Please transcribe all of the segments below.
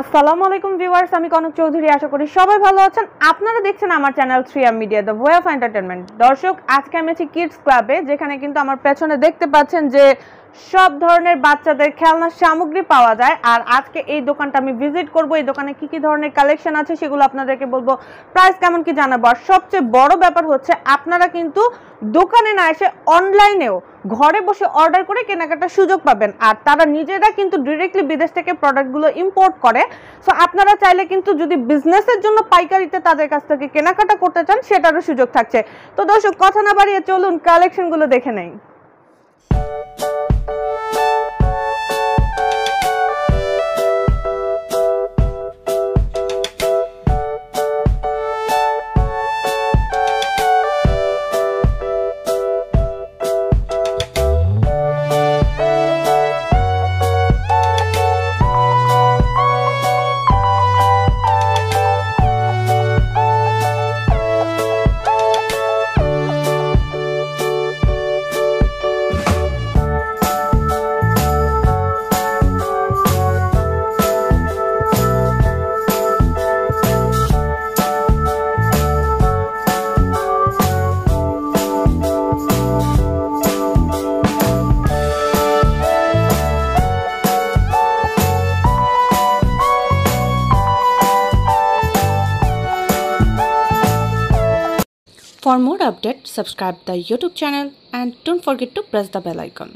আসসালামু আলাইকুম ভিউয়ার্স আমি কনক চৌধুরী আশা করি সবাই ভালো আছেন আপনারা দেখছেন আমার channel three M media the way of entertainment দর্শক আজকে আমি আছি কিডস ক্লাবে যেখানে কিন্তু আমার পেছনে দেখতে পাচ্ছেন যে সব ধরনের বাচ্চাদের খেলনা সামগ্রী পাওয়া যায় আর আজকে এই দোকানটা আমি ভিজিট করব এই দোকানে কি কি ধরনের কালেকশন আছে সেগুলো আপনাদেরকে বলবো প্রাইস কেমন কি জানাবো আর সবচেয়ে বড় ব্যাপার হচ্ছে আপনারা কিন্তু দোকানে না এসে অনলাইনেও ঘরে বসে অর্ডার করে কেনাকাটার সুযোগ পাবেন আর তারা নিজেরা কিন্তু ডিরেক্টলি বিদেশ থেকে প্রোডাক্টগুলো ইম্পোর্ট করে সো আপনারা চাইলে কিন্তু যদি বিজনেসের জন্য পাইকারিতে তাদের কাছ থেকে কেনাকাটা করতে চান সেটারও সুযোগ থাকছে তো দর্শক কথা না বাড়িয়ে চলুন কালেকশনগুলো দেখে নেই For more updates, subscribe the YouTube channel and don't forget to press the bell icon.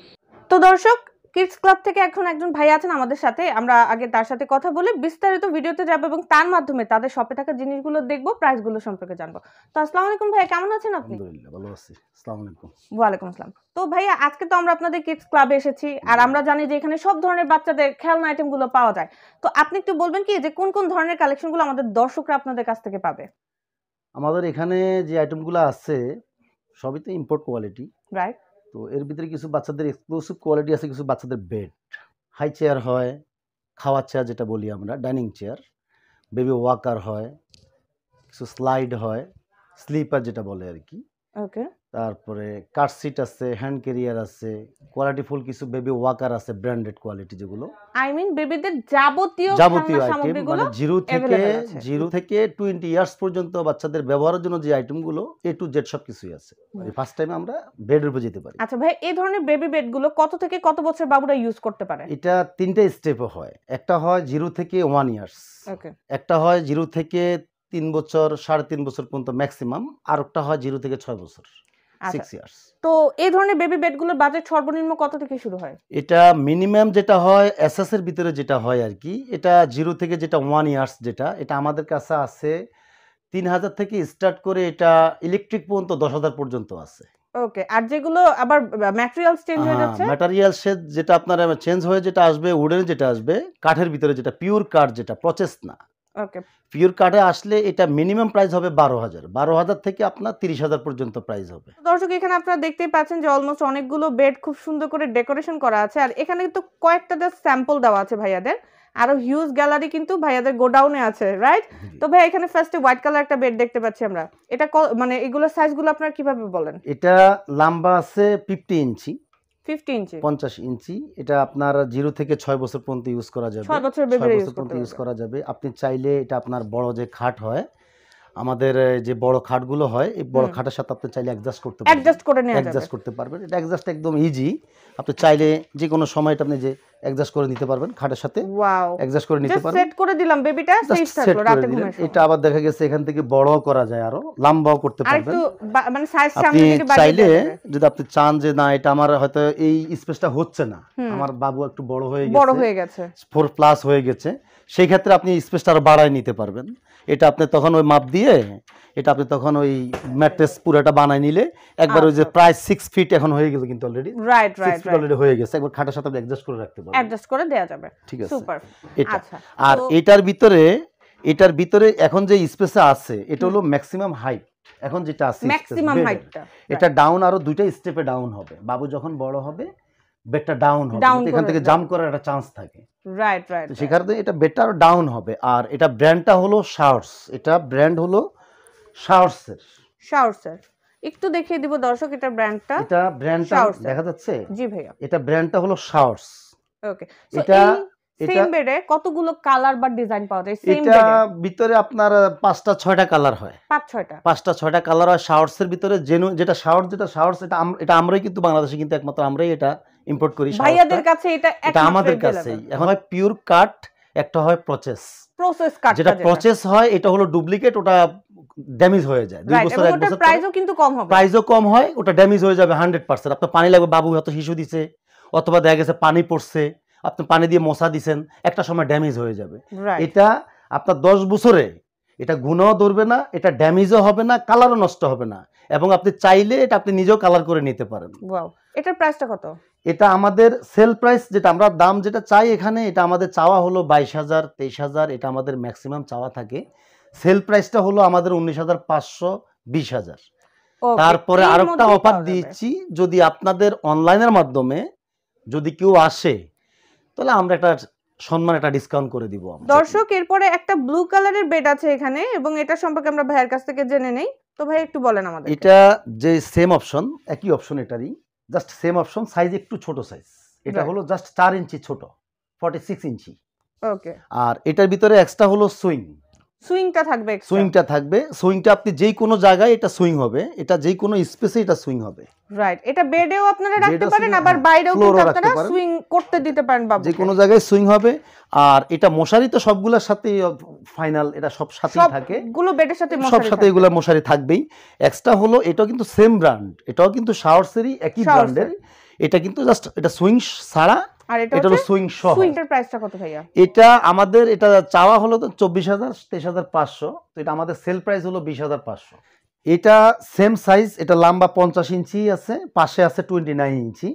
তো দর্শক কিডস ক্লাব থেকে এখন একজন ভাই আছেন আমাদের সাথে আমরা আগে তার সাথে কথা বলে বিস্তারিত ভিডিওতে যাব এবং তার মাধ্যমে তাদের শপে থাকা জিনিসগুলো দেখব প্রাইসগুলো সম্পর্কে জানবো তো আসসালামু আলাইকুম ভাই কেমন আছেন আপনি আলহামদুলিল্লাহ ভালো আছি আসসালামু আসসালাম তো ভাইয়া আজকে তো আমরা আপনাদের কিডস ক্লাবে এসেছি আর আমরা জানি যে এখানে সব ধরনের বাচ্চাদের খেলনা আইটেমগুলো পাওয়া যায় তো আপনি একটু বলবেন কি যে কোন কোন ধরনের কালেকশনগুলো আমাদের দর্শকরা আপনাদের কাছ থেকে পাবে আমাদের এখানে যে আইটেমগুলো আছে সবই তো ইম্পোর্ট কোয়ালিটি রাইট তো এর ভিতরে কিছু বাচ্চাদের এক্সক্লুসিভ কোয়ালিটি আছে কিছু বাচ্চাদের বেড হাই চেয়ার হয় খাওয়ার চেয়ার যেটা বলি আমরা ডাইনিং চেয়ার বেবি ওয়াকার হয় কিছু স্লাইড হয় স্লিপার যেটা বলে আর কি ওকে তারপরে কারসিট আছে হ্যান্ড ক্যারিয়ার আছে কোয়ালিটি ফুল কিছু বেবি ওয়াকার আছে ব্র্যান্ডেড কোয়ালিটি যেগুলো আই মিন বেবিদের যাবতীয় যাবতীয় আইটেম মানে জিরো থেকে জিরো থেকে টোয়েন্টি ইয়ার্স পর্যন্ত বাচ্চাদের ব্যবহারের জন্য যে আইটেমগুলো এ টু জেড সব কিছুই আছে মানে ফার্স্ট টাইম আমরা বেডের উপর যেতে পারি আচ্ছা ভাই এই ধরনের বেবি বেডগুলো কত থেকে কত বছর বাবুরা ইউজ করতে পারে এটা তিনটা স্টেপে হয় একটা হয় জিরো থেকে ওয়ান ইয়ার্স একটা হয় জিরো থেকে তিন বছর সাড়ে তিন বছর পর্যন্ত ম্যাক্সিমাম আর একটা হয় জিরো থেকে ছয় বছর আচ্ছা। তো এই ধরনের বেবি বেডগুলোর বাজেট সর্বনিম্ন কত থেকে শুরু হয় এটা মিনিমাম যেটা হয় এসএস এর ভিতরে যেটা হয় আর কি এটা জিরো থেকে যেটা ওয়ান ইয়ার্স যেটা এটা আমাদের কাছে আছে তিন হাজার থেকে স্টার্ট করে এটা ইলেকট্রিক পর্যন্ত দশ হাজার পর্যন্ত আছে ওকে আর যেগুলো আবার ম্যাটেরিয়ালস চেঞ্জ হয়ে হ্যাঁ, যাচ্ছে ম্যাটেরিয়াল যেটা আপনার চেঞ্জ হয়ে যেটা আসবে উডের যেটা আসবে কাঠের ভিতরে যেটা পিওর কাঠ যেটা প্রচেস না পিওর কার্ডে আসলে এটা মিনিমাম প্রাইস হবে বারো হাজার বারো হাজার থেকে আপনার তিরিশ হাজার পর্যন্ত প্রাইস হবে দর্শক এখানে আপনারা দেখতেই পাচ্ছেন যে অলমোস্ট অনেকগুলো বেড খুব সুন্দর করে ডেকোরেশন করা আছে আর এখানে কিন্তু কয়েকটা স্যাম্পল দেওয়া আছে ভাইয়াদের আরো হিউজ গ্যালারি কিন্তু ভাইয়াদের গোডাউনে আছে রাইট তো ভাই এখানে ফার্স্টে হোয়াইট কালার একটা বেড দেখতে পাচ্ছি আমরা এটা মানে এগুলো সাইজগুলো আপনারা কিভাবে বলেন এটা লম্বা আছে ফিফটি ইঞ্চি ফিফটি পঞ্চাশ ইঞ্চি এটা আপনার জিরো থেকে ছয় বছর পর্যন্ত ইউজ করা যাবে ছয় বছর পর্যন্ত ইউজ করা যাবে আপনি চাইলে এটা আপনার বড় যে খাট হয় আমাদের যে বড় খাটগুলো হয় এই বড় খাটের সাথে আপনি চাইলে অ্যাডজাস্ট করতে পারবেন অ্যাডজাস্ট করে নেওয়া অ্যাডজাস্ট করতে পারবেন এটা অ্যাডজাস্ট একদম ইজি আপনি চাইলে যে কোনো সময় এটা আপনি যে অ্যাডজাস্ট করে নিতে পারবেন খাটের সাথে ওয়াও অ্যাডজাস্ট করে নিতে পারবেন সেট করে দিলাম বেবিটা সেই থাকলো রাতে ঘুমের এটা আবার দেখা গেছে এখান থেকে বড় করা যায় আরো লম্বাও করতে পারবেন আর মানে সাইজ সামনে যদি বাড়িয়ে চাইলে যদি আপনি চান যে না এটা আমার হয়তো এই স্পেসটা হচ্ছে না আমার বাবু একটু বড় হয়ে গেছে বড় হয়ে গেছে 4 প্লাস হয়ে গেছে সেই ক্ষেত্রে আপনি স্পেসটা আরো বাড়ায় নিতে পারবেন এটা আপনি তখন ওই মাপ দিয়ে দিয়ে এটা আপনি তখন ওই ম্যাট্রেস পুরোটা বানাই নিলে একবার ওই যে আচ্ছা। প্রায় 6 ফিট এখন হয়ে গেল কিন্তু already right right fit already হয়ে গেছে একবার খাটের সাথে অ্যাডজাস্ট করে রাখতে পারবেন অ্যাডজাস্ট করে দেয়া যাবে ঠিক আছে সুপার এটা আচ্ছা, আর এটার ভিতরে এটার ভিতরে এখন যে স্পেস আছে এটা হলো ম্যাক্সিমাম হাইট এখন যেটা আছে ম্যাক্সিমাম হাইটটা এটা ডাউন আরো দুইটা স্টেপে ডাউন হবে বাবু যখন বড় হবে বেডটা ডাউন হবে এখান থেকে করার একটা চান্স থাকে রাইট রাইট সেখানে এটা ডাউন হবে আর এটা ব্র্যান্ডটা হলো এটা ব্র্যান্ড হলো একটু দেখিয়ে দিব দর্শক এটা ব্র্যান্ডটা এটা ব্র্যান্ডটা দেখা যাচ্ছে জি ভাইয়া এটা ব্র্যান্ডটা হলো ওকে এটা সেম বেডে কতগুলো কালার বা ডিজাইন পাওয়া যায় সেম এটা ভিতরে আপনার পাঁচটা ছয়টা কালার হয় পাঁচ ছয়টা পাঁচটা ছয়টা কালার হয় শাওয়ার্স এর ভিতরে যেটা শাওয়ার যেটা শাওয়ার্স এটা এটা আমরাই কিন্তু বাংলাদেশে কিন্তু একমাত্র আমরাই এটা ইম্পোর্ট করি ভাইয়াদের কাছে এটা এটা আমাদের কাছে এখন হয় পিওর কাট একটা হয় প্রসেস প্রসেস কাট যেটা প্রসেস হয় এটা হলো ডুপ্লিকেট ওটা ড্যামেজ হয়ে যায় দুই বছর এক বছর প্রাইসও কিন্তু কম হবে প্রাইসও কম হয় ওটা ড্যামেজ হয়ে যাবে 100% আপনার পানি লাগবে বাবু হয়তো শিশু দিছে অথবা দেখা গেছে পানি পড়ছে আপনি পানি দিয়ে মশা দিছেন একটা সময় ড্যামেজ হয়ে যাবে এটা আপনার 10 বছরে এটা গুণও ধরবে না এটা ড্যামেজও হবে না কালারও নষ্ট হবে না এবং আপনি চাইলে এটা আপনি নিজেও কালার করে নিতে পারেন এটার প্রাইসটা কত এটা আমাদের সেল প্রাইস যেটা আমরা দাম যেটা চাই এখানে এটা আমাদের চাওয়া হলো বাইশ হাজার তেইশ হাজার এটা আমাদের ম্যাক্সিমাম চাওয়া থাকে সেল প্রাইসটা হলো আমাদের উনিশ হাজার পাঁচশো বিশ হাজার তারপরে আর একটা অফার দিয়েছি যদি আপনাদের অনলাইনের মাধ্যমে যদি কেউ আসে তাহলে আমরা একটা সম্মান একটা ডিসকাউন্ট করে দিব দর্শক এরপরে একটা ব্লু কালারের বেড আছে এখানে এবং এটা সম্পর্কে আমরা ভাইয়ের কাছ থেকে জেনে নেই তো ভাই একটু বলেন আমাদের এটা যে সেম অপশন একই অপশন এটারই জাস্ট সেম অপশন সাইজ একটু ছোট সাইজ এটা হলো জাস্ট চার ইঞ্চি ছোট ফর্টি সিক্স ইঞ্চি ওকে আর এটার ভিতরে এক্সট্রা হলো সুইং সুইংটা থাকবে সুইংটা থাকবে সুইংটা আপনি যে কোনো জায়গায় এটা সুইং হবে এটা যে কোনো স্পেসে এটা সুইং হবে রাইট এটা বেডেও আপনারা রাখতে পারেন আবার হ্যাঁ, বাইরেও কিন্তু আপনারা সুইং করতে দিতে পারেন বাবু যে কোনো জায়গায় সুইং হবে আর এটা মশারি তো সবগুলোর সাথে ফাইনাল এটা সব সাথে থাকে সবগুলো বেডের সাথে মশারি সব সাথে এগুলো মশারি থাকবেই এক্সট্রা হলো এটাও কিন্তু সেম ব্র্যান্ড এটাও কিন্তু শাওয়ারসেরই একই ব্র্যান্ডের এটা কিন্তু জাস্ট এটা সুইং সারা আর এটা হলো সুইং সহ সুইংটার প্রাইসটা কত ভাইয়া এটা আমাদের এটা চাওয়া হলো তো 24000 23500 তো এটা আমাদের সেল প্রাইস হলো 20500 এটা সেম সাইজ এটা লম্বা 50 ইঞ্চি আছে পাশে আছে 29 ইঞ্চি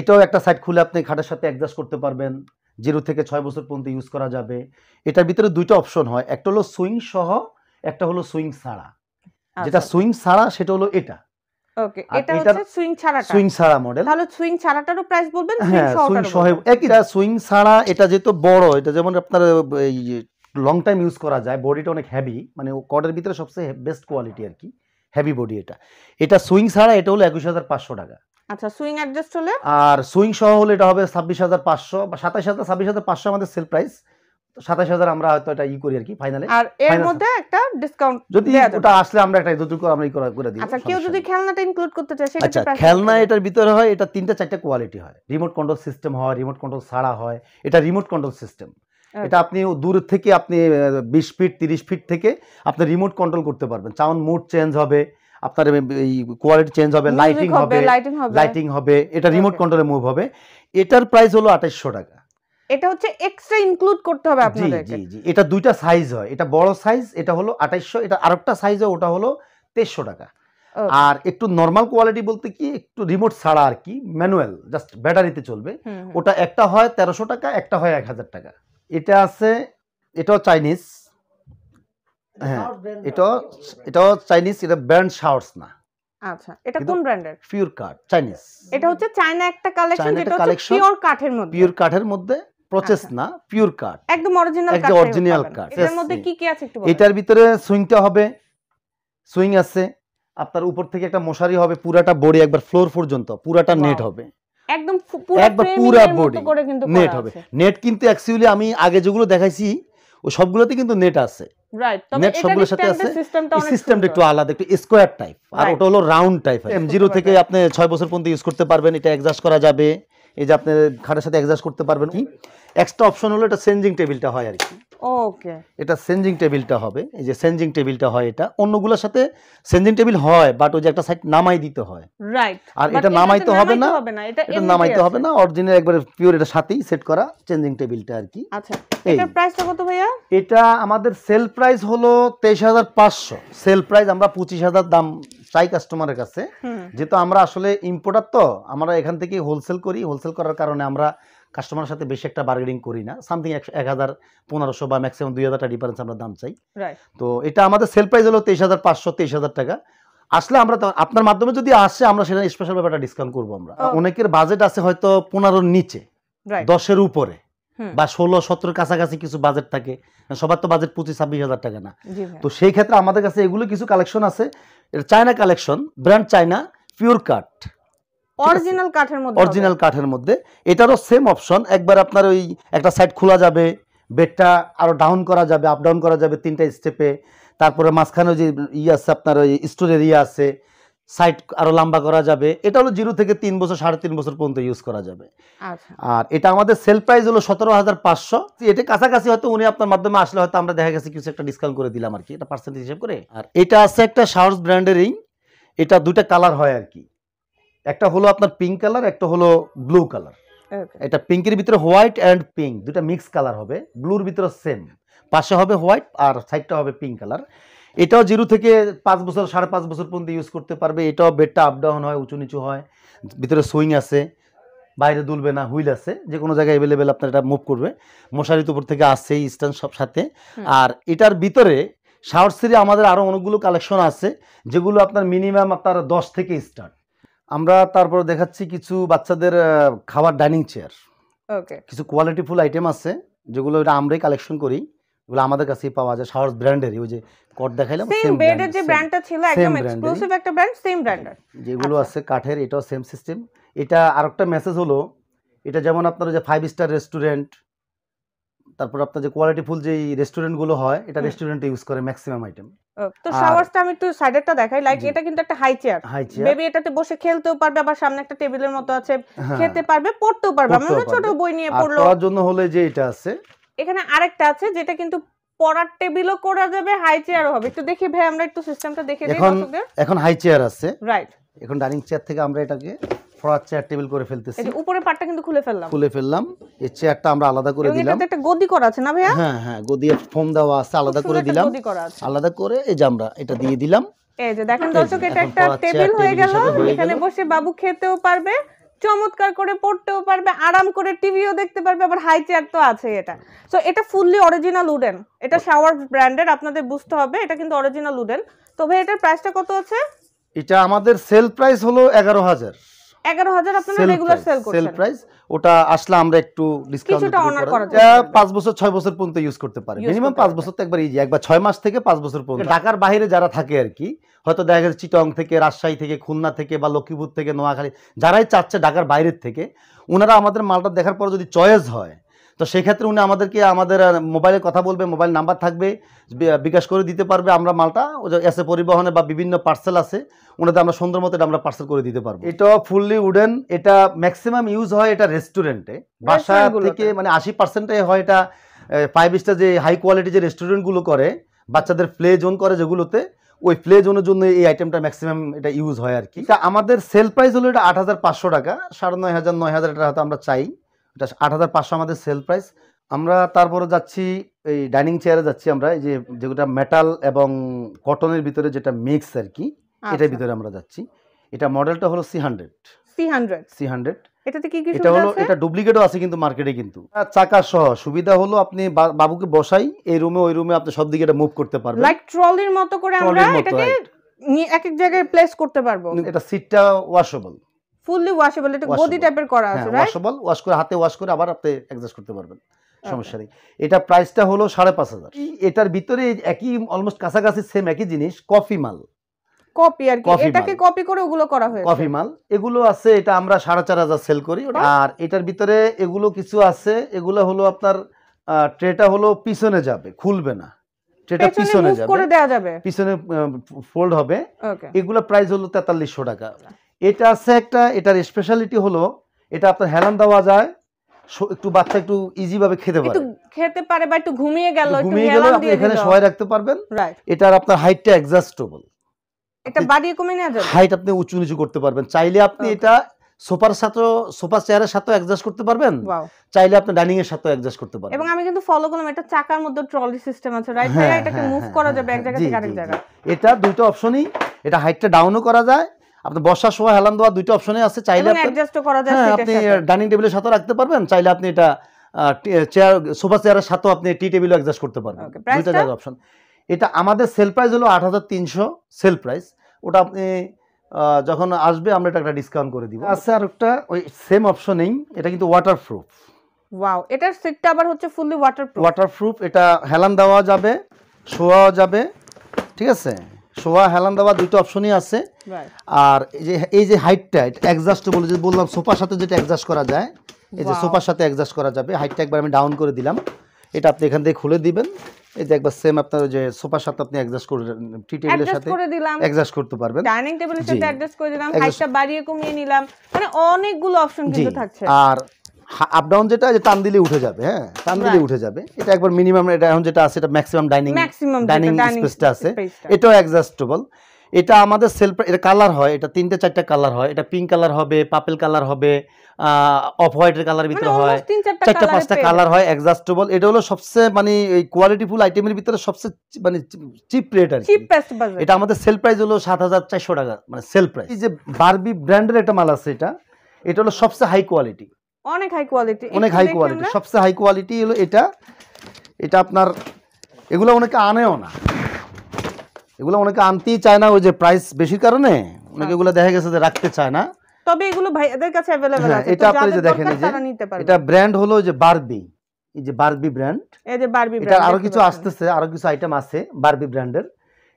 এটাও একটা সাইড খুলে আপনি খাটের সাথে অ্যাডজাস্ট করতে পারবেন জিরো থেকে ছয় বছর পর্যন্ত ইউজ করা যাবে এটার ভিতরে দুইটা অপশন হয় একটা হলো সুইং সহ একটা হলো সুইং ছাড়া যেটা আচ্ছা। সুইং ছাড়া সেটা হলো এটা ওকে হ্যাঁ, অনেক হেভি মানে ভিতরে সবচেয়ে বেস্ট কোয়ালিটি আর কি হেভি বডি এটা এটা সুইং ছাড়া এটা একুশ হাজার পাঁচশো টাকা আচ্ছা, সুইং হলে আর সুইং সহ হলে এটা হবে ছাব্বিশ হাজার পাঁচশো বা সাতাশ হাজার ছাব্বিশ হাজার পাঁচশো আমাদের সেল প্রাইস সাতাশ হাজার আমরা হয়তো এটা ই করি আর কি ফাইনালে আর এর মধ্যে একটা ডিসকাউন্ট যদি ওটা আসলে আমরা একটা যতটুকু আমরা করে দিই আচ্ছা কেউ যদি খেলনাটা ইনক্লুড করতে চায় সেটা আচ্ছা খেলনা এটার ভিতরে হয় এটা তিনটা চারটা কোয়ালিটি হয় রিমোট কন্ট্রোল সিস্টেম হয় রিমোট কন্ট্রোল ছাড়া হয় এটা রিমোট কন্ট্রোল সিস্টেম এটা আপনি দূর থেকে আপনি বিশ ফিট তিরিশ ফিট থেকে আপনি রিমোট কন্ট্রোল করতে পারবেন সাউন্ড মুড চেঞ্জ হবে আপনার এই কোয়ালিটি চেঞ্জ হবে লাইটিং হবে লাইটিং হবে এটা রিমোট কন্ট্রোলে মুভ হবে এটার প্রাইস হলো আঠাশশো টাকা এটা হচ্ছে এক্সট্রা ইনক্লুড করতে হবে আপনাদেরকে জি জি এটা দুইটা সাইজ হয় এটা বড় সাইজ এটা হলো 2800 এটা আরেকটা সাইজ হয় ওটা হলো 2300 টাকা আর একটু নরমাল কোয়ালিটি বলতে কি একটু রিমোট ছাড়া আর কি ম্যানুয়াল জাস্ট ব্যাটারিতে চলবে ওটা একটা হয় 1300 টাকা একটা হয় 1000 টাকা এটা আছে এটাও চাইনিজ হ্যাঁ এটাও এটাও চাইনিজ এটা ব্র্যান্ড শাওয়ারস না আচ্ছা এটা কোন ব্র্যান্ডের পিওর কাঠ চাইনিজ এটা হচ্ছে চায়না একটা কালেকশন যেটা হচ্ছে পিওর কাঠের মধ্যে পিওর কাঠের মধ্যে প্রসেস আচ্ছা। না পিওর কাঠ একদম অরিজিনাল কাঠ একদম অরিজিনাল কাঠ এর মধ্যে কি কি আছে একটু এটার ভিতরে সুইংটা হবে সুইং আছে আপনার উপর থেকে একটা মশারি হবে পুরাটা বডি একবার ফ্লোর পর্যন্ত পুরাটা নেট হবে একদম পুরো একবার পুরো বডি নেট হবে নেট কিন্তু অ্যাকচুয়ালি আমি আগে যেগুলো দেখাইছি ও সবগুলোতে কিন্তু নেট আছে রাইট তবে নেট সবগুলোর সাথে আছে সিস্টেমটা একটু আলাদা একটু স্কোয়ার টাইপ আর ওটা হলো রাউন্ড টাইপ এম জিরো থেকে আপনি ছয় বছর পর্যন্ত ইউজ করতে পারবেন এটা অ্যাডজাস্ট করা যাবে এই যে আপনি খাটের সাথে অ্যাডজাস্ট করতে পারবেন কি এক্সট্রা অপশন হলো এটা চেঞ্জিং টেবিলটা হয় আর কি ওকে এটা সেঞ্জিং টেবিলটা হবে এই যে সেঞ্জিং টেবিলটা হয় এটা অন্যগুলোর সাথে সেঞ্জিং টেবিল হয় বাট ওই যে একটা সাইড নামাই দিতে হয় রাইট আর এটা নামাইতে হবে না এটা নামাইতে হবে না অরিজিনাল একবারে পিওর এটা সাথেই সেট করা চেঞ্জিং টেবিলটা আর কি আচ্ছা এটার প্রাইসটা কত ভাইয়া এটা আমাদের সেল প্রাইস হলো 23500 সেল প্রাইস আমরা 25000 দাম চাই কাস্টমারের কাছে যেহেতু আমরা আসলে ইম্পোর্টার তো আমরা এখান থেকে হোলসেল করি হোলসেল করার কারণে আমরা কাস্টমারের সাথে বেশি একটা বার্গেনিং করি না সামথিং এক হাজার পনেরোশো বা ম্যাক্সিমাম দুই হাজারটা ডিফারেন্স আমরা দাম চাই তো এটা আমাদের সেল প্রাইস হলো তেইশ হাজার পাঁচশো তেইশ হাজার টাকা আসলে আমরা আপনার মাধ্যমে যদি আসে আমরা সেটা স্পেশাল ব্যাপারটা ডিসকাউন্ট করবো আমরা oh. অনেকের বাজেট আছে হয়তো পনেরোর নিচে দশের উপরে বা ষোলো সতেরোর কাছাকাছি কিছু বাজেট থাকে সবার তো বাজেট পঁচিশ ছাব্বিশ হাজার টাকা না তো সেই ক্ষেত্রে আমাদের কাছে এগুলো কিছু কালেকশন আছে China collection brand China pure কাট অরিজিনাল কাঠের মধ্যে অরিজিনাল কাঠের মধ্যে এটারও সেম অপশন একবার আপনার ওই একটা সাইড খোলা যাবে বেডটা আরও ডাউন করা যাবে আপ ডাউন করা যাবে তিনটা স্টেপে তারপরে মাঝখানে যে ই আছে আপনার ওই স্টোর এরিয়া আছে সাইড আরও লম্বা করা যাবে এটা হলো জিরো থেকে তিন বছর সাড়ে তিন বছর পর্যন্ত ইউজ করা যাবে আচ্ছা। আর এটা আমাদের সেল প্রাইস হলো সতেরো হাজার পাঁচশো এটা কাছাকাছি হয়তো উনি আপনার মাধ্যমে আসলে হয়তো আমরা দেখা গেছে কিছু একটা ডিসকাউন্ট করে দিলাম আর কি এটা পার্সেন্টেজ হিসেবে করে আর এটা আছে একটা সাহস ব্র্যান্ডের রিং এটা দুটা কালার হয় আর কি একটা হলো আপনার পিঙ্ক কালার একটা হলো ব্লু কালার এটা পিঙ্কের ভিতরে হোয়াইট অ্যান্ড পিঙ্ক দুটা মিক্স কালার হবে ব্লুর ভিতরে সেম পাশে হবে হোয়াইট আর সাইডটা হবে পিঙ্ক কালার এটাও জিরো থেকে পাঁচ বছর সাড়ে পাঁচ বছর পর্যন্ত ইউজ করতে পারবে এটাও বেডটা আপ ডাউন হয় উঁচু নিচু হয় ভিতরে সুইং আছে বাইরে দুলবে না হুইল আছে যে কোনো জায়গায় অ্যাভেলেবেল আপনার এটা মুভ করবে মশারিত উপর থেকে আসছে স্ট্যান্ড সব সাথে আর এটার ভিতরে শাওয়ার সিরি আমাদের আরও অনেকগুলো কালেকশন আছে যেগুলো আপনার মিনিমাম আপনার দশ থেকে স্টার্ট আমরা তারপর দেখাচ্ছি কিছু বাচ্চাদের খাবার ডাইনিং চেয়ার ওকে কিছু ফুল আইটেম আছে যেগুলো আমরাই কালেকশন করি এগুলো আমাদের কাছেই পাওয়া যায় শাওয়ার্স ব্র্যান্ডেরই ওই যে কট দেখাইলাম সেম বেডের যে ব্র্যান্ডটা ছিল একদম এক্সক্লুসিভ একটা ব্র্যান্ড সেম ব্র্যান্ডের যেগুলো আচ্ছা। আছে কাঠের এটাও সেম সিস্টেম এটা আরেকটা মেসেজ হলো এটা যেমন আপনার যে ফাইভ স্টার রেস্টুরেন্ট তারপর আপনার যে কোয়ালিটি ফুল যে রেস্টুরেন্টগুলো হয় এটা রেস্টুরেন্টে ইউজ করে ম্যাক্সিমাম আইটেম তো শাওয়ারটা আমি একটু সাইডেরটা দেখাই লাইক এটা কিন্তু একটা হাই চেয়ার বেবি এটাতে বসে খেলতেও পারবে আবার সামনে একটা টেবিলের মতো আছে হ্যাঁ। খেতে পারবে পড়তেও পারবে মানে ছোট বই নিয়ে পড়লো পড়ার জন্য হলে যে এটা আছে এখানে আরেকটা আছে যেটা কিন্তু পড়ার টেবিলও করা যাবে হাই চেয়ারও হবে একটু দেখি ভাই আমরা একটু সিস্টেমটা দেখে দিই এখন এখন হাই চেয়ার আছে রাইট এখন ডাইনিং চেয়ার থেকে আমরা এটাকে ফরার চেয়ার টেবিল করে ফেলতেছি এই উপরে পাটটা কিন্তু খুলে ফেললাম খুলে ফেললাম এই চেয়ারটা আমরা আলাদা করে দিলাম এখানে একটা গদি করা আছে না ভাইয়া হ্যাঁ হ্যাঁ গদি ফোম দেওয়া আছে আলাদা করে দিলাম আলাদা করে এই যে আমরা এটা দিয়ে দিলাম এই যে দেখেন দর্শক এটা একটা টেবিল হয়ে গেল এখানে বসে বাবু খেতেও পারবে চমৎকার করে পড়তেও পারবে আরাম করে টিভিও দেখতে পারবে আবার হাই চেয়ার তো আছে এটা সো এটা ফুললি অরিজিনাল উডেন এটা শাওয়ার ব্র্যান্ডের আপনাদের বুঝতে হবে এটা কিন্তু অরিজিনাল উডেন তবে এটার প্রাইসটা কত আছে এটা আমাদের সেল প্রাইস হলো এগারো হাজার পাঁচ বছর ছয় বছর পর্যন্ত ইউজ করতে মিনিমাম পাঁচ বছর তো একবার ছয় মাস থেকে পাঁচ বছর পর্যন্ত ঢাকার বাইরে যারা থাকে আর কি হয়তো দেখা গেছে চিটং থেকে রাজশাহী থেকে খুলনা থেকে বা লক্ষ্মীপুর থেকে নোয়াখালী যারাই চাচ্ছে ঢাকার বাইরের থেকে ওনারা আমাদের মালটা দেখার পর যদি চয়েস হয় তো সেক্ষেত্রে উনি আমাদেরকে আমাদের মোবাইলে কথা বলবে মোবাইল নাম্বার থাকবে বিকাশ করে দিতে পারবে আমরা মালটা এস এ পরিবহনে বা বিভিন্ন পার্সেল আছে ওনাদের আমরা সুন্দর মতো আমরা পার্সেল করে দিতে পারবো এটা ফুললি উডেন এটা ম্যাক্সিমাম ইউজ হয় এটা রেস্টুরেন্টে বাসা থেকে মানে আশি পার্সেন্টে হয় এটা ফাইভ স্টার যে হাই কোয়ালিটি যে রেস্টুরেন্টগুলো করে বাচ্চাদের প্লে জোন করে যেগুলোতে ওই প্লে জোনের জন্য এই আইটেমটা ম্যাক্সিমাম এটা ইউজ হয় আর কি আমাদের সেল প্রাইস হলো এটা আট হাজার পাঁচশো টাকা সাড়ে নয় হাজার নয় হাজার এটা হয়তো আমরা চাই এটা আট হাজার পাঁচশো আমাদের সেল প্রাইস আমরা তারপরে যাচ্ছি এই ডাইনিং চেয়ারে যাচ্ছি আমরা এই যে যেটা মেটাল এবং কটনের ভিতরে যেটা মিক্স আর কি এটার আচ্ছা। ভিতরে আমরা যাচ্ছি এটা মডেলটা হলো C hundred C hundred C hundred এটাতে কি কি হলো এটা ডুপ্লিকেটও আছে কিন্তু মার্কেটে কিন্তু সহ সুবিধা হলো আপনি বাবুকে বসাই এই ওই রুমে আপনি সবদিকে এটা মুভ করতে পারবেন মতো করে এক এক জায়গায় প্লেস করতে এটা সিটটা ওয়াশেবল ফুললি ওয়াশেবল এটা গদি টাইপের করা আছে রাইট ওয়াশেবল ওয়াশ করে হাতে ওয়াশ করে আবার আপনি অ্যাডজাস্ট করতে পারবেন সমস্যা নেই এটা প্রাইসটা হলো সাড়ে পাঁচ হাজার এটার ভিতরে একই অলমোস্ট কাছাকাছি সেম একই জিনিস কফি মাল কপি আর কি এটাকে কপি করে ওগুলো করা হয়েছে কফি মাল এগুলো আছে এটা আমরা সাড়ে চার হাজার সেল করি আর এটার ভিতরে এগুলো কিছু আছে এগুলো হলো আপনার ট্রেটা হলো পিছনে যাবে খুলবে না ট্রেটা পিছনে যাবে পিছনে ফোল্ড হবে এগুলো প্রাইস হলো তেতাল্লিশশো টাকা আচ্ছা। এটা আছে একটা এটার স্পেশালিটি হলো এটা আপনার হেলান দেওয়া যায় একটু বাচ্চা একটু ইজি ভাবে খেতে পারে খেতে পারে বা একটু ঘুমিয়ে গেল ঘুমিয়ে গেল আপনি এখানে সহায় রাখতে পারবেন এটার আপনার হাইটটা অ্যাডজাস্টেবল এটা বাড়িয়ে কমে নেওয়া যাবে হাইট আপনি উঁচু নিচু করতে পারবেন চাইলে আপনি এটা সোফার সাথে সোফা চেয়ারের সাথে অ্যাডজাস্ট করতে পারবেন চাইলে আপনি ডাইনিং এর সাথে অ্যাডজাস্ট করতে পারবেন এবং আমি কিন্তু ফলো করলাম এটা চাকার মধ্যে ট্রলি সিস্টেম আছে রাইট হ্যাঁ, এটাকে মুভ হ্যাঁ, হ্যাঁ, করা যাবে এক জায়গা থেকে আরেক জায়গা এটা দুটো অপশনই এটা হাইটটা ডাউনও করা যায় আপনি বসার সময় হেলান দেওয়া দুইটা অপশনে আছে চাইলে আপনি ডাইনিং হ্যাঁ, টেবিলের সাথে রাখতে পারবেন চাইলে আপনি এটা চেয়ার সোফা চেয়ারের সাথেও আপনি টি টেবিলও অ্যাডজাস্ট করতে পারবেন দুইটা জায়গা অপশন এটা আমাদের সেল প্রাইস হলো আট হাজার তিনশো সেল প্রাইস ওটা আপনি যখন আসবে আমরা এটা একটা ডিসকাউন্ট করে দিব আছে আর একটা ওই সেম অপশনেই এটা কিন্তু ওয়াটারপ্রুফ ওয়াও এটার সিটটা আবার হচ্ছে ফুললি ওয়াটারপ্রুফ ওয়াটারপ্রুফ এটা হেলান দেওয়া যাবে শোয়া যাবে ঠিক আছে শোয়া হেলান দেওয়া দুটো অপশনই আছে আর এই যে এই যে হাইটটা বলে যে বললাম সোফার সাথে যেটা অ্যাডজাস্ট করা যায় এই যে সোফার সাথে অ্যাডজাস্ট করা যাবে হাইটটা একবার আমি ডাউন করে দিলাম এটা আপনি এখান থেকে খুলে দিবেন এই যে একবার সেম আপনার যে সোফার সাথে আপনি অ্যাডজাস্ট করে টি টেবিলের সাথে অ্যাডজাস্ট করতে পারবেন ডাইনিং টেবিলের সাথে অ্যাডজাস্ট করে দিলাম হাইটটা বাড়িয়ে কমিয়ে নিলাম মানে অনেকগুলো অপশন কিন্তু থাকছে আর আপডাউন যেটা যে টান দিলে উঠে যাবে হ্যাঁ টান দিলে উঠে যাবে এটা একবার মিনিমাম এটা এখন যেটা আছে এটা ম্যাক্সিমাম ডাইনিং ডাইনিং স্পেসটা আছে এটাও অ্যাডজাস্টেবল এটা আমাদের সেলফ এটা কালার হয় এটা তিনটে চারটা কালার হয় এটা পিঙ্ক কালার হবে পাপেল কালার হবে অফ হোয়াইটের কালার ভিতরে হয় চারটা পাঁচটা কালার হয় অ্যাডজাস্টেবল এটা হলো সবচেয়ে মানে এই কোয়ালিটি ফুল আইটেমের ভিতরে সবচেয়ে মানে চিপ রেট আর এটা আমাদের সেল প্রাইস হলো সাত হাজার চারশো টাকা মানে সেল প্রাইস এই যে বারবি ব্র্যান্ডের একটা মাল আছে এটা এটা হলো সবচেয়ে হাই কোয়ালিটি অনেক হাই কোয়ালিটি অনেক হাই কোয়ালিটি সবচেয়ে হাই কোয়ালিটি হলো এটা এটা আপনার এগুলো অনেকে আনেও না এগুলো অনেকে আনতেই চায় না ওই যে প্রাইস বেশির কারণে অনেকে হ্যাঁ। এগুলো দেখা গেছে যে রাখতে চায় না তবে এগুলো ভাইদের কাছে अवेलेबल হ্যাঁ, আছে এটা আপনি যে দেখেন যে এটা ব্র্যান্ড হলো যে বারবি এই যে বারবি ব্র্যান্ড এই যে বারবি এটা আরো কিছু আসতেছে আরো কিছু আইটেম আছে বারবি ব্র্যান্ডের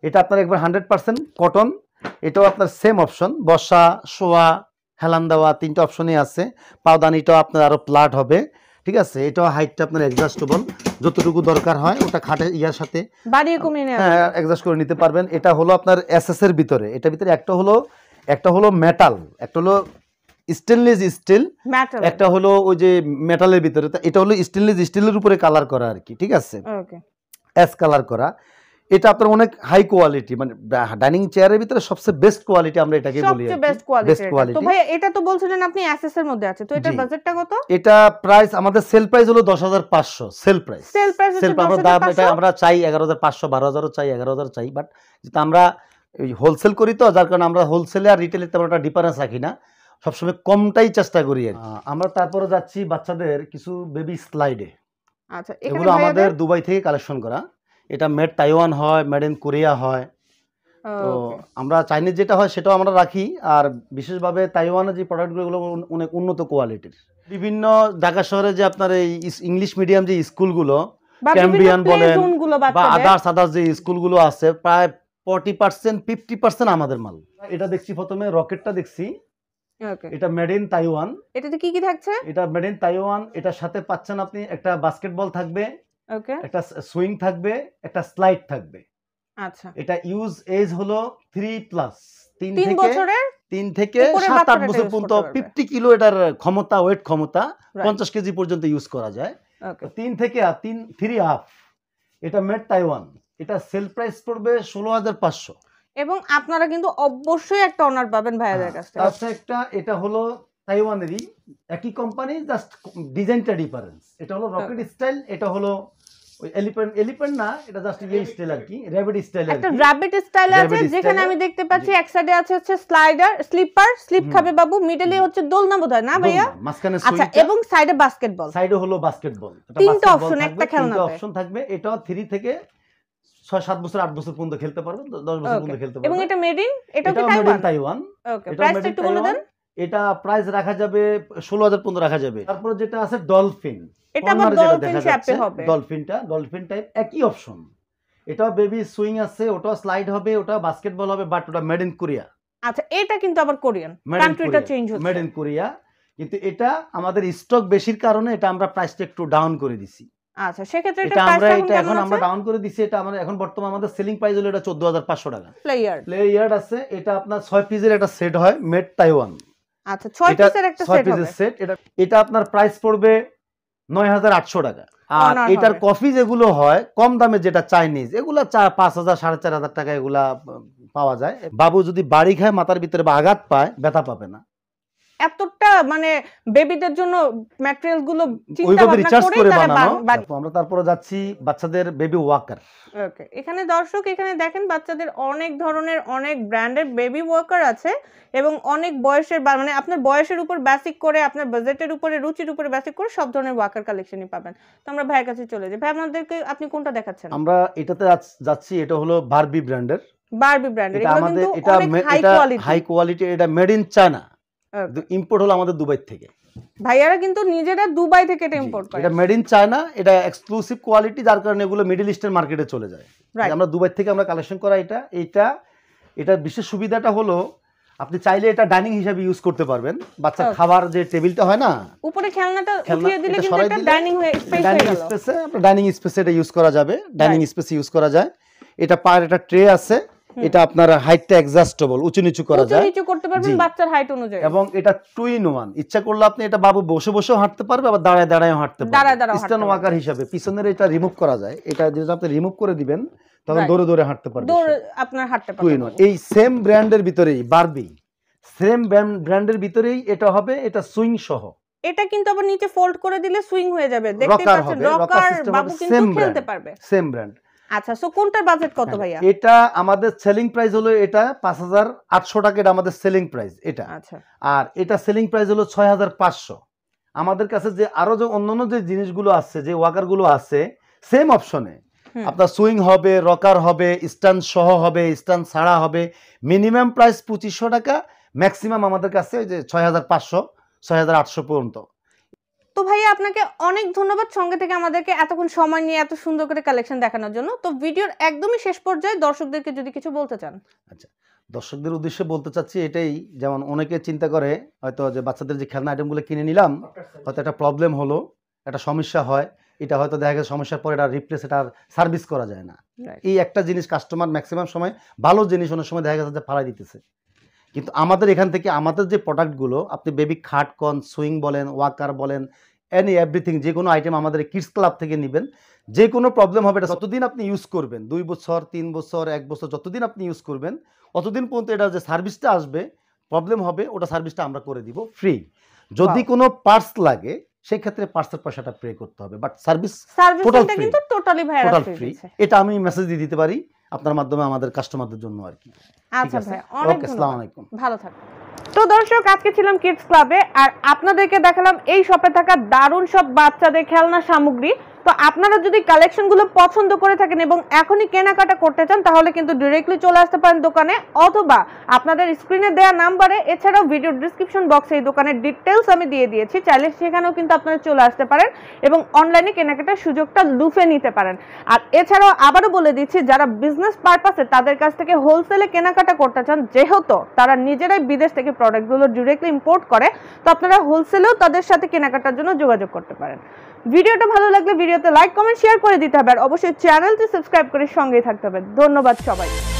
এটা আপনার একবার 100% কটন এটাও আপনার সেম অপশন বর্ষা শোয়া হেলান দেওয়া তিনটা অপশনই আছে পাওদানিটাও আপনার আরও প্লাট হবে ঠিক আছে এটাও হাইটটা আপনার অ্যাডজাস্টেবল যতটুকু দরকার হয় ওটা খাটে ইয়ার সাথে অ্যাডজাস্ট করে নিতে পারবেন এটা হলো আপনার এস এর ভিতরে এটা ভিতরে একটা হলো একটা হলো মেটাল একটা হলো স্টেনলেস স্টিল একটা হলো ওই যে মেটালের ভিতরে এটা হলো স্টেনলেস স্টিলের উপরে কালার করা আর কি ঠিক আছে এস কালার করা এটা আপনার অনেক হাই কোয়ালিটি মানে ডাইনিং চেয়ারের ভিতরে সবচেয়ে বেস্ট কোয়ালিটি আমরা এটাকে বলি সবচেয়ে বেস্ট কোয়ালিটি তো ভাই এটা তো বলছিলেন আপনি এসএস এর মধ্যে আছে তো এটার বাজেটটা কত এটা প্রাইস আমাদের সেল প্রাইস হলো 10500 sale price sale price sale আমরা দাম এটা আমরা চাই 11500 12000 চাই 11000 চাই বাট যেটা আমরা হোলসেল করি তো যার কারণে আমরা হোলসেলে আর রিটেলে তেমন একটা ডিফারেন্স রাখি না সবসময় কমটাই চেষ্টা করি আর আমরা তারপরে যাচ্ছি বাচ্চাদের কিছু বেবি স্লাইডে আচ্ছা এগুলো আমাদের দুবাই থেকে কালেকশন করা এটা মেড তাইওয়ান হয় মেড ইন কোরিয়া হয় oh, তো আমরা চাইনিজ যেটা হয় সেটাও আমরা রাখি আর বিশেষভাবে তাইওয়ানের যে প্রোডাক্টগুলো অনেক উন্নত কোয়ালিটির বিভিন্ন ঢাকা শহরে যে আপনার এই ইংলিশ মিডিয়াম যে স্কুলগুলো ক্যাম্বিয়ান বলেন বা আদার্স আদার্স যে স্কুলগুলো আছে প্রায় ফর্টি পার্সেন্ট ফিফটি পার্সেন্ট আমাদের মাল এটা দেখছি প্রথমে রকেটটা দেখছি এটা মেড ইন তাইওয়ান এটাতে কি কি থাকছে এটা মেড ইন তাইওয়ান এটার সাথে পাচ্ছেন আপনি একটা বাস্কেটবল থাকবে ওকে একটা সুইং থাকবে একটা স্লাইড থাকবে আচ্ছা এটা ইউজ এজ হলো 3 প্লাস 3 থেকে 3 বছরের 3 থেকে 7 8 বছর পর্যন্ত 50 কিলো এটার ক্ষমতা ওয়েট ক্ষমতা 50 কেজি পর্যন্ত ইউজ করা যায় 3 থেকে 3 3 হাফ এটা মেড তাইওয়ান এটা সেল প্রাইস পড়বে 16500 এবং আপনারা কিন্তু অবশ্যই একটা অনার পাবেন ভাইয়াদের হ্যাঁ, কাছ থেকে আচ্ছা একটা এটা হলো তাইওয়ানেরই একই কোম্পানি জাস্ট ডিজাইনটা ডিফারেন্স এটা হলো রকেট স্টাইল এটা হলো ওই এলিফ্যান্ট এলিফ্যান্ট না এটা জাস্ট ইয়ে স্টাইল আর কি র্যাবিট স্টাইল আর একটা র্যাবিট স্টাইল আছে যেখানে আমি দেখতে পাচ্ছি এক সাইডে আছে হচ্ছে স্লাইডার স্লিপার স্লিপ খাবে বাবু মিডলে হচ্ছে দোলনা বোধহয় না ভাইয়া মাঝখানে আচ্ছা এবং সাইডে বাস্কেটবল সাইডে হলো বাস্কেটবল তিনটা অপশন একটা খেলনা তিনটা অপশন থাকবে এটা 3 থেকে ছয় সাত বছর আট বছর পর্যন্ত খেলতে পারবে দশ বছর পর্যন্ত খেলতে পারবে এবং এটা মেড ইন এটা তাইওয়ান তাইওয়ান ওকে প্রাইসটা একটু বলে দেন এটা প্রাইস রাখা যাবে ষোলো হাজার পনেরো রাখা যাবে তারপরে যেটা আছে ডলফিন ডলফিনটা ডলফিন টাইপ একই অপশন এটা বেবি সুইং আছে ওটা স্লাইড হবে ওটা বাস্কেটবল হবে বাট ওটা মেড ইন কোরিয়া আচ্ছা এটা কিন্তু আবার কোরিয়ান কান্ট্রিটা চেঞ্জ হচ্ছে মেড ইন কোরিয়া কিন্তু এটা আমাদের স্টক বেশির কারণে এটা আমরা প্রাইসটা একটু ডাউন করে দিছি আচ্ছা সেক্ষেত্রে এটা আমরা এটা এখন আমরা ডাউন করে দিছি এটা আমাদের এখন বর্তমানে আমাদের সেলিং প্রাইস হলো এটা 14500 টাকা প্লেয়ার প্লেয়ার আছে এটা আপনার 6 পিসের একটা সেট হয় মেড তাইওয়ান আচ্ছা, টাকা আর এটার কফি যেগুলো হয় কম দামে যেটা চাইনিজ এগুলা পাঁচ হাজার সাড়ে চার হাজার টাকা এগুলা পাওয়া যায় বাবু যদি বাড়ি খায় মাথার ভিতরে বা আঘাত পায় ব্যথা পাবে না এতটা মানে বেবিদের জন্য ম্যাটেরিয়ালগুলো চিন্তা ভাবনা করে তারা আমরা তারপরে যাচ্ছি বাচ্চাদের বেবি ওয়াকার ওকে এখানে দর্শক এখানে দেখেন বাচ্চাদের অনেক ধরনের অনেক ব্র্যান্ডের বেবি ওয়াকার আছে এবং অনেক বয়সের মানে আপনার বয়সের উপর বেসিক করে আপনার বাজেটের উপরে রুচির উপরে বেসিক করে সব ধরনের ওয়াকার কালেকশনই পাবেন তো আমরা ভাইয়ের কাছে চলে যাই ভাই আমাদেরকে আপনি কোনটা দেখাচ্ছেন আমরা এটাতে যাচ্ছি এটা হলো বারবি ব্র্যান্ডের বারবি ব্র্যান্ডের এটা আমাদের এটা হাই কোয়ালিটি এটা মেড ইন চায়না ইম্পোর্ট হলো আমাদের দুবাই থেকে ভাইয়ারা কিন্তু নিজেরা দুবাই থেকে এটা ইম্পোর্ট করে এটা মেড ইন চায়না এটা এক্সক্লুসিভ কোয়ালিটি যার কারণে এগুলো মিডল ইস্টের মার্কেটে চলে যায় আমরা দুবাই থেকে আমরা কালেকশন করা এটা এটা এটার বিশেষ সুবিধাটা হলো আপনি চাইলে এটা ডাইনিং হিসাবে ইউজ করতে পারবেন বাচ্চা খাবার যে টেবিলটা হয় না উপরে খেলনাটা উঠিয়ে দিলে কিন্তু এটা ডাইনিং স্পেস ডাইনিং স্পেসে আপনি ডাইনিং স্পেসে এটা ইউজ করা যাবে ডাইনিং স্পেসে ইউজ করা যায় এটা পার একটা ট্রে আছে এটা আপনার হাইটটা অ্যাডজাস্টেবল উঁচু নিচু করা যায় উঁচু নিচু করতে পারবেন বাচ্চার হাইট অনুযায়ী এবং এটা টু ইন ওয়ান ইচ্ছা করলে আপনি এটা বাবু বসে বসেও হাঁটতে পারবে আবার দাঁড়ায় দাঁড়ায়ও হাঁটতে পারবে দাঁড়ায় দাঁড়ায় স্ট্যান্ড ওয়াকার হিসেবে পিছনের এটা রিমুভ করা যায় এটা যদি আপনি রিমুভ করে দিবেন তখন দৌড়ে দৌড়ে হাঁটতে পারবে দৌড়ে আপনার হাঁটতে পারবে টু ইন ওয়ান এই সেম ব্র্যান্ডের ভিতরেই বারবি সেম ব্র্যান্ডের ভিতরেই এটা হবে এটা সুইং সহ এটা কিন্তু আবার নিচে ফোল্ড করে দিলে সুইং হয়ে যাবে দেখতে পাচ্ছেন রকার বাবু কিন্তু খেলতে পারবে সেম ব্র্যান্ড আচ্ছা সো কোনটার বাজেট কত হ্যাঁ, ভাইয়া এটা আমাদের সেলিং প্রাইস হলো এটা 5800 টাকার আমাদের সেলিং প্রাইস এটা আচ্ছা আর এটা সেলিং প্রাইস হলো 6500 আমাদের কাছে যে আরো যে অন্যান্য যে জিনিসগুলো আছে যে ওয়াকার গুলো আছে সেম অপশনে আপনার সুইং হবে রকার হবে স্টান সহ হবে স্টান ছাড়া হবে মিনিমাম প্রাইস 2500 টাকা ম্যাক্সিমাম আমাদের কাছে ওই যে 6500 6800 পর্যন্ত তো ভাইয়া আপনাকে অনেক ধন্যবাদ সঙ্গে থেকে আমাদেরকে এতক্ষণ সময় নিয়ে এত সুন্দর করে কালেকশন দেখানোর জন্য তো ভিডিওর একদমই শেষ পর্যায়ে দর্শকদেরকে যদি কিছু বলতে চান আচ্ছা দর্শকদের উদ্দেশ্যে বলতে চাচ্ছি এটাই যেমন অনেকে চিন্তা করে হয়তো যে বাচ্চাদের যে খেলনা আইটেমগুলো কিনে নিলাম হয়তো একটা প্রবলেম হলো একটা সমস্যা হয় এটা হয়তো দেখা গেছে সমস্যার পরে এটা রিপ্লেস এটা সার্ভিস করা যায় না এই একটা জিনিস কাস্টমার ম্যাক্সিমাম সময় ভালো জিনিস অনেক সময় দেখা গেছে যে ফালাই দিতেছে কিন্তু আমাদের এখান থেকে আমাদের যে প্রোডাক্টগুলো আপনি বেবি খাটকন সুইং বলেন ওয়াকার বলেন এনি এভরিথিং যে কোনো আইটেম আমাদের কিডস ক্লাব থেকে নেবেন যে কোনো প্রবলেম হবে এটা যতদিন আপনি ইউজ করবেন দুই বছর তিন বছর এক বছর যতদিন আপনি ইউজ করবেন অতদিন পর্যন্ত এটা যে সার্ভিসটা আসবে প্রবলেম হবে ওটা সার্ভিসটা আমরা করে দিব ফ্রি যদি কোনো পার্টস লাগে সেই ক্ষেত্রে পার্সের পয়সাটা পে করতে হবে বাট সার্ভিস টোটাল ফ্রি এটা আমি মেসেজ দিয়ে দিতে পারি আপনার মাধ্যমে আমাদের কাস্টমারদের জন্য আর কি আচ্ছা ভাই অনেক আসসালামু ভালো থাকবেন তো দর্শক আজকে ছিলাম কিডস ক্লাবে আর আপনাদেরকে দেখালাম এই শপে থাকা দারুণ সব বাচ্চাদের খেলনা সামগ্রী তো আপনারা যদি কালেকশনগুলো পছন্দ করে থাকেন এবং এখনই কেনাকাটা করতে চান তাহলে কিন্তু ডিরেক্টলি চলে আসতে পারেন দোকানে অথবা আপনাদের স্ক্রিনে দেওয়া নাম্বারে এছাড়াও ভিডিও ডিসক্রিপশন বক্সে এই দোকানের ডিটেলস আমি দিয়ে দিয়েছি চাইলে সেখানেও কিন্তু আপনারা চলে আসতে পারেন এবং অনলাইনে কেনাকাটার সুযোগটা লুফে নিতে পারেন আর এছাড়াও আবারও বলে দিচ্ছি যারা বিজনেস পারপাসে তাদের কাছ থেকে হোলসেলে কেনাকাটা করতে চান যেহেতু তারা নিজেরাই বিদেশ থেকে থেকে প্রোডাক্টগুলো ডিরেক্টলি ইম্পোর্ট করে তো আপনারা হোলসেলেও তাদের সাথে কেনাকাটার জন্য যোগাযোগ করতে পারেন ভিডিওটা ভালো লাগলে ভিডিওতে লাইক কমেন্ট শেয়ার করে দিতে হবে আর অবশ্যই চ্যানেলটি সাবস্ক্রাইব করে সঙ্গেই থাকতে হবে ধন্যবাদ সবাই